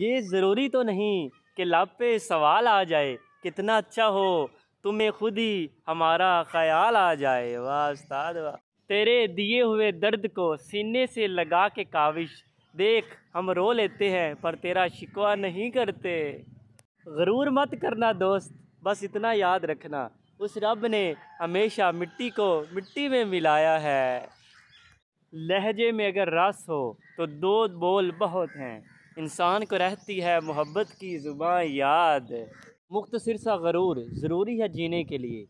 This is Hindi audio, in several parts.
ये ज़रूरी तो नहीं कि लब पे सवाल आ जाए कितना अच्छा हो तुम्हें खुद ही हमारा ख्याल आ जाए वाह उस्ताद वाह तेरे दिए हुए दर्द को सीने से लगा के काविश देख हम रो लेते हैं पर तेरा शिकवा नहीं करते गरूर मत करना दोस्त बस इतना याद रखना उस रब ने हमेशा मिट्टी को मिट्टी में मिलाया है लहजे में अगर रस हो तो दो बोल बहुत हैं इंसान को रहती है मोहब्बत की जुबा याद मुख्तर सा गरूर ज़रूरी है जीने के लिए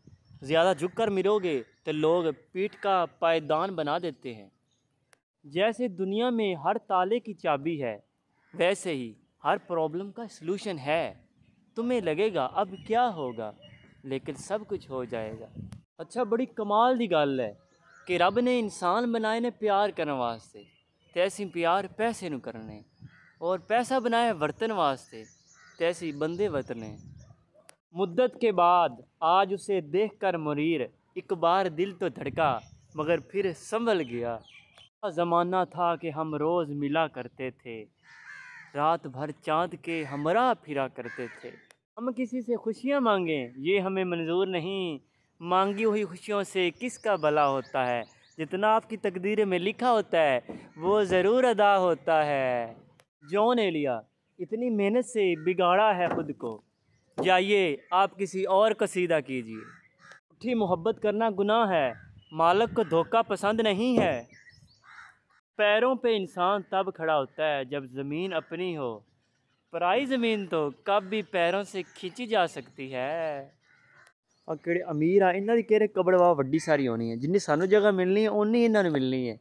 ज़्यादा झुक कर मिलोगे तो लोग पीठ का पायदान बना देते हैं जैसे दुनिया में हर ताले की चाबी है वैसे ही हर प्रॉब्लम का सलूशन है तुम्हें लगेगा अब क्या होगा लेकिन सब कुछ हो जाएगा अच्छा बड़ी कमाल की गल है कि रब ने इंसान बनाए ने प्यार करने वास्ते ते प्यार पैसे न करने और पैसा बनाया वर्तन वास्ते तैसी बंदे वतने मुद्दत के बाद आज उसे देख कर मुरीर एक बार दिल तो धड़का मगर फिर संभल गया ज़माना था कि हम रोज़ मिला करते थे रात भर चाँद के हमरा फिरा करते थे हम किसी से खुशियाँ मांगें ये हमें मंजूर नहीं मांगी हुई खुशियों से किसका भला होता है जितना आपकी तकदीर में लिखा होता है वो ज़रूर अदा होता है जॉन एलिया इतनी मेहनत से बिगाड़ा है ख़ुद को जाइए आप किसी और कसीदा कीजिए उठी मोहब्बत करना गुनाह है मालक को धोखा पसंद नहीं है पैरों पे इंसान तब खड़ा होता है जब ज़मीन अपनी हो पराई ज़मीन तो कब भी पैरों से खींची जा सकती है और कि अमीर आ ਇਹਨਾਂ ਦੀ ਕਿਹੜੇ ਕਬੜਵਾ ਵੱਡੀ ਸਾਰੀ ਹੋਣੀ ਹੈ ਜਿੰਨੀ ਸਾਨੂੰ ਜਗ੍ਹਾ ਮਿਲਣੀ ਹੈ ਓਨੀ ਇਹਨਾਂ ਨੂੰ